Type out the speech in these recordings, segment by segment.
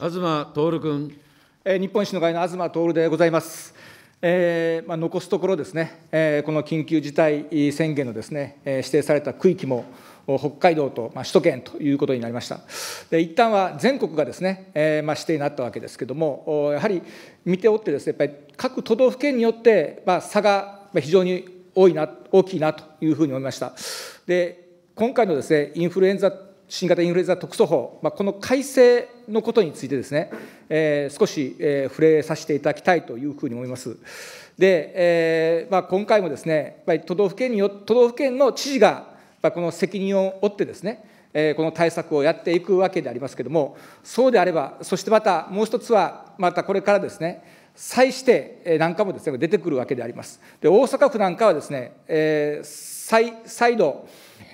東徹君。日本維新の会の東徹でございます。えーまあ、残すところですね、えー、この緊急事態宣言のですね、えー、指定された区域も、北海道と、まあ、首都圏ということになりました。で一旦は全国がですね、えーまあ、指定になったわけですけれども、やはり見ておってですね、やっぱり各都道府県によって、まあ、差が非常に多いな大きいなというふうに思いました。で今回のですね、インフルエンザ新型インフルエンザ特措法、まあ、この改正のことについてですね、えー、少し、えー、触れさせていただきたいというふうに思います。で、えーまあ、今回もですね、都道府県によ都道府県の知事が、この責任を負ってですね、えー、この対策をやっていくわけでありますけれども、そうであれば、そしてまたもう一つは、またこれからですね、再指定なんかもですね、出てくるわけであります。で、大阪府なんかはですね、えー、再再度、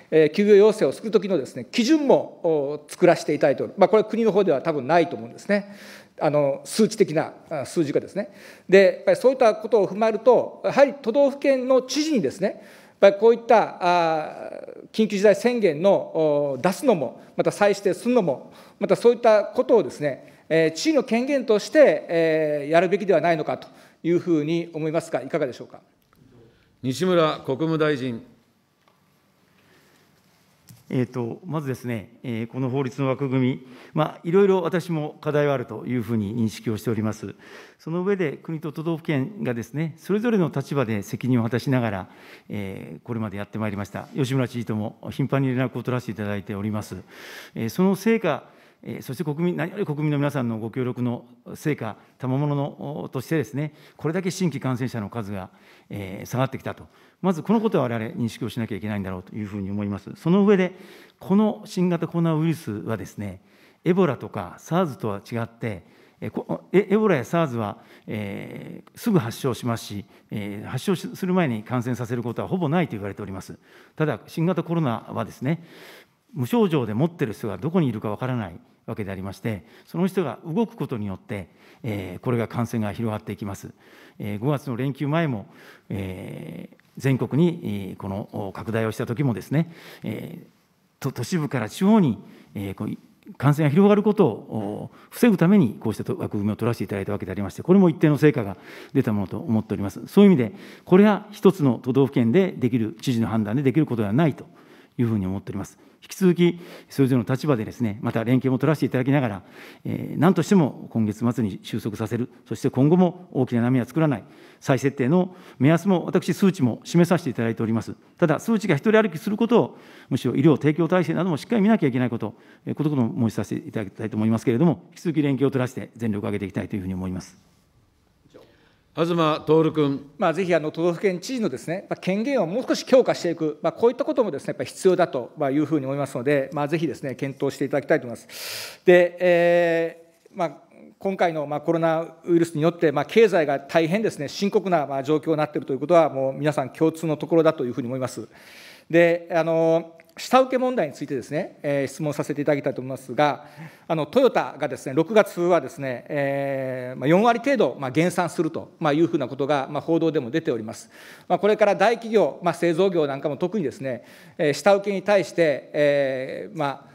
休業要請をするときのです、ね、基準も作らせていただいておる、まあ、これは国の方では多分ないと思うんですね。あの数値的な数字がですね。で、やっぱりそういったことを踏まえると、やはり都道府県の知事にですね、やっぱりこういった緊急事態宣言の出すのも、また再指定するのも、またそういったことをですね、知事の権限としてやるべきではないのかというふうに思いますが、いかがでしょうか。西村国務大臣。えーと、まずですね、えー、この法律の枠組み、まあ、いろいろ私も課題はあるというふうに認識をしております、その上で国と都道府県がですねそれぞれの立場で責任を果たしながら、えー、これまでやってまいりました、吉村知事とも頻繁に連絡を取らせていただいております。えー、その成果そして国民何より国民の皆さんのご協力の成果、賜物のとしてですね、これだけ新規感染者の数が下がってきたと、まずこのことは我々認識をしなきゃいけないんだろうというふうに思います。その上で、この新型コロナウイルスはですね、エボラとか SARS とは違って、エボラや SARS は、えー、すぐ発症しますし、えー、発症する前に感染させることはほぼないと言われております。ただ、新型コロナはですね、無症状で持っている人がどこにいるかわからないわけでありまして、その人が動くことによって、えー、これが感染が広がっていきます。えー、5月の連休前も、えー、全国に、えこの拡大をした時もですね、えー、都市部から地方に、えー、こう感染が広がることを防ぐために、こうした枠組みを取らせていただいたわけでありまして、これも一定の成果が出たものと思っております。そういう意味で、これは一つの都道府県でできる、知事の判断でできることではないというふうに思っております。引き続き、それぞれの立場でですね、また連携も取らせていただきながら、え何としても今月末に収束させる、そして今後も大きな波は作らない、再設定の目安も私、数値も示させていただいております。ただ、数値が一人歩きすることを、むしろ医療提供体制などもしっかり見なきゃいけないこと、えとことこも申しさせていただきたいと思いますけれども、引き続き連携を取らせて全力を挙げていきたいというふうに思います。東徹君、まあ、ぜひあの都道府県知事のです、ね、権限をもう少し強化していく、まあ、こういったこともです、ね、やっぱ必要だというふうに思いますので、まあ、ぜひです、ね、検討していただきたいと思います。でえーまあ今回のまあコロナウイルスによって、経済が大変ですね、深刻なまあ状況になっているということは、もう皆さん共通のところだというふうに思います。であの下請け問題についてですね、えー、質問させていただきたいと思いますが、あのトヨタがですね6月はですね、えーまあ、4割程度、まあ、減産すると、まあ、いうふうなことが、まあ、報道でも出ております。まあ、これから大企業、まあ、製造業なんかも特にですね、えー、下請けに対して、えーまあ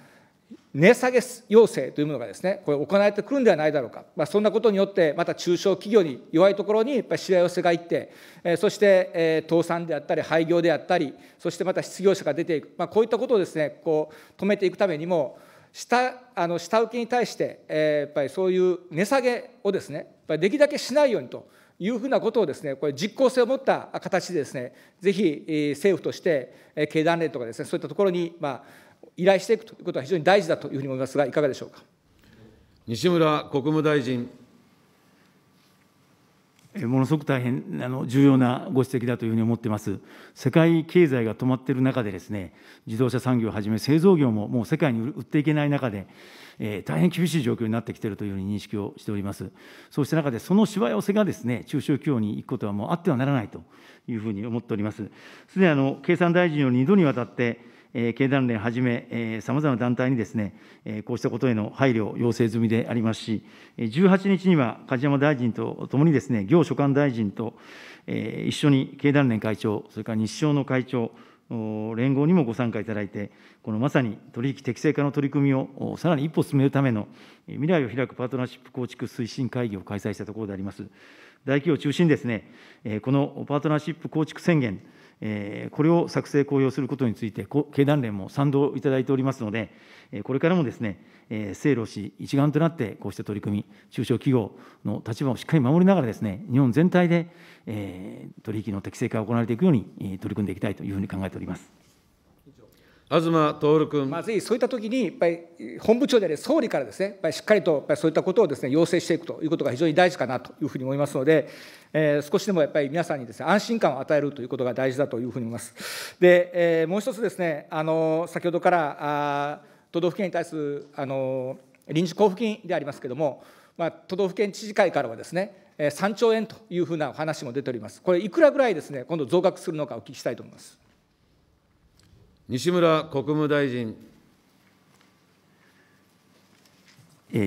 値下げ要請というものがですね、これ、行われてくるんではないだろうか、まあ、そんなことによって、また中小企業に弱いところにやっぱりしわ寄せがいって、えー、そして、えー、倒産であったり、廃業であったり、そしてまた失業者が出ていく、まあ、こういったことをですね、こう止めていくためにも、下あの下請けに対して、えー、やっぱりそういう値下げをですね、やっぱりできるだけしないようにと。いうふうなことをですね、これ実効性を持った形でですね、ぜひ政府として、経団連とかですね、そういったところに、まあ、依頼していくということは非常に大事だというふうに思いますが、いかがでしょうか。西村国務大臣。ものすごく大変あの重要なご指摘だというふうに思っています、世界経済が止まっている中でです、ね、自動車産業をはじめ、製造業ももう世界に売っていけない中で、えー、大変厳しい状況になってきているというふうに認識をしております、そうした中で、そのしわ寄せがです、ね、中小企業に行くことはもうあってはならないというふうに思っております。すでにあの経産大臣より2度にわたって経団連はじめ、さまざまな団体にですね、こうしたことへの配慮を要請済みでありますし、18日には梶山大臣とともにですね、行所管大臣と一緒に経団連会長、それから日商の会長、連合にもご参加いただいて、このまさに取引適正化の取り組みをさらに一歩進めるための未来を開くパートナーシップ構築推進会議を開催したところであります。大企業を中心にですね、このパートナーシップ構築宣言、これを作成、公表することについて、経団連も賛同いただいておりますので、これからもですね、政労使一丸となってこうした取り組み、中小企業の立場をしっかり守りながらですね、日本全体で取り引きの適正化が行われていくように取り組んでいきたいというふうに考えております。東徹君。まあ、ぜひそういったときに、やっぱり本部長である総理からですね、やっぱりしっかりとやっぱりそういったことをですね要請していくということが非常に大事かなというふうに思いますので、えー、少しでもやっぱり皆さんにですね安心感を与えるということが大事だというふうに思います。で、えー、もう一つですね、あの先ほどからあ都道府県に対するあの臨時交付金でありますけれども、まあ、都道府県知事会からはですね、3兆円というふうなお話も出ております。これ、いくらぐらいですね今度増額するのかお聞きしたいと思います。西村国務大臣。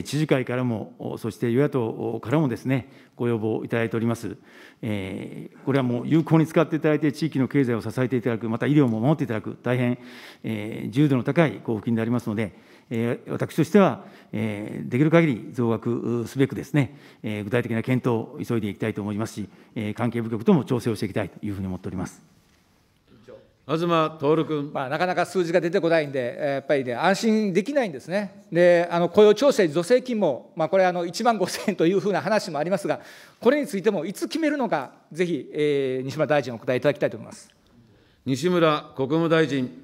知事会からも、そして与野党からもですね、ご要望いただいております、えー、これはもう有効に使っていただいて、地域の経済を支えていただく、また医療も守っていただく、大変、えー、重度の高い交付金でありますので、えー、私としては、えー、できる限り増額すべくですね、えー、具体的な検討を急いでいきたいと思いますし、えー、関係部局とも調整をしていきたいというふうに思っております。東徹君、まあ、なかなか数字が出てこないんで、やっぱりね、安心できないんですね、であの雇用調整助成金も、まあ、これあの、1万5000円というふうな話もありますが、これについてもいつ決めるのか、ぜひ、えー、西村大臣、お答えいただきたいと思います西村国務大臣。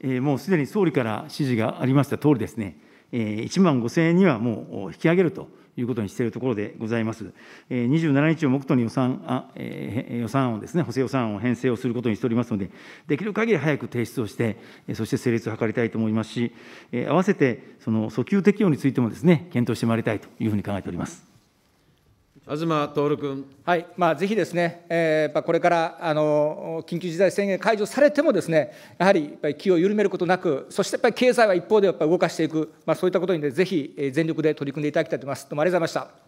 えー、もうすでに総理から指示がありました通りですね。1万5000円にはもう引き上げるということにしているところでございます。27日を目途に予算あ予算案ですね、補正予算案を編成をすることにしておりますので、できる限り早く提出をして、そして成立を図りたいと思いますし、併せてその訴求適用についてもですね、検討してまいりたいというふうに考えております。東徹君。はい、まあ、ぜひですね、えー、やっこれからあの緊急事態宣言解除されてもですね、やはりやっぱり気を緩めることなく、そしてやっぱり経済は一方でやっぱり動かしていく、まあ、そういったことに、ね、ぜひ全力で取り組んでいただきたいと思います。どうもありがとうございました。